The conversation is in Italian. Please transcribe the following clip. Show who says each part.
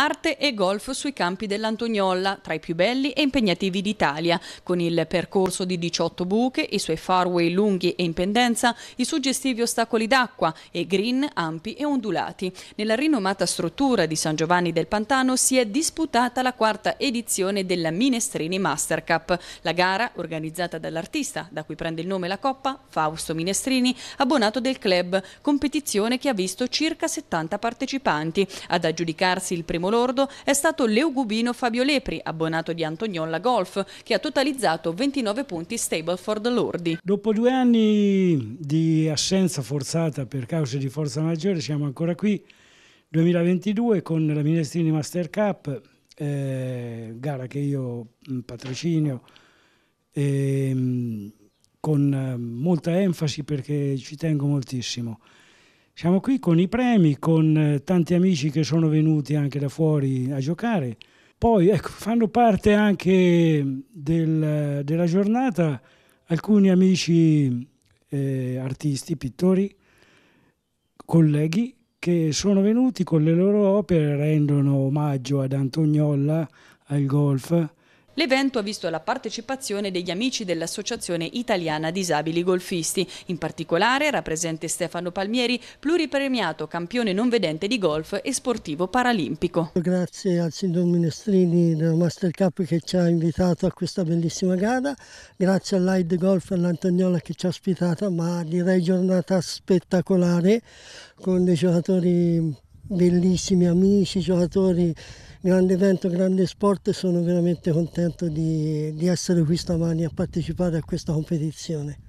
Speaker 1: Arte e golf sui campi dell'Antoniolla, tra i più belli e impegnativi d'Italia, con il percorso di 18 buche, i suoi fairway lunghi e in pendenza, i suggestivi ostacoli d'acqua e green ampi e ondulati. Nella rinomata struttura di San Giovanni del Pantano si è disputata la quarta edizione della Minestrini Master Cup. La gara, organizzata dall'artista, da cui prende il nome la coppa, Fausto Minestrini, abbonato del club, competizione che ha visto circa 70 partecipanti. Ad aggiudicarsi il primo primo lordo è stato l'eugubino Fabio Lepri, abbonato di Antoniola Golf, che ha totalizzato 29 punti stable for the Lordi. Dopo
Speaker 2: due anni di assenza forzata per cause di forza maggiore siamo ancora qui, 2022 con la Minestrini Master Cup, eh, gara che io patrocinio ehm, eh, con molta enfasi perché ci tengo moltissimo. Siamo qui con i premi, con eh, tanti amici che sono venuti anche da fuori a giocare. Poi ecco, fanno parte anche del, della giornata alcuni amici eh, artisti, pittori, colleghi che sono venuti con le loro opere, rendono omaggio ad Antognolla, al golf,
Speaker 1: L'evento ha visto la partecipazione degli amici dell'Associazione Italiana Disabili Golfisti. In particolare era presente Stefano Palmieri, pluripremiato campione non vedente di golf e sportivo paralimpico.
Speaker 3: Grazie al signor Minestrini del Master Cup che ci ha invitato a questa bellissima gara, grazie all'Aid Golf e all'Antagnola che ci ha ospitato, ma direi giornata spettacolare con dei giocatori bellissimi amici, giocatori grande evento, grande sport e sono veramente contento di, di essere qui stamani a partecipare a questa competizione.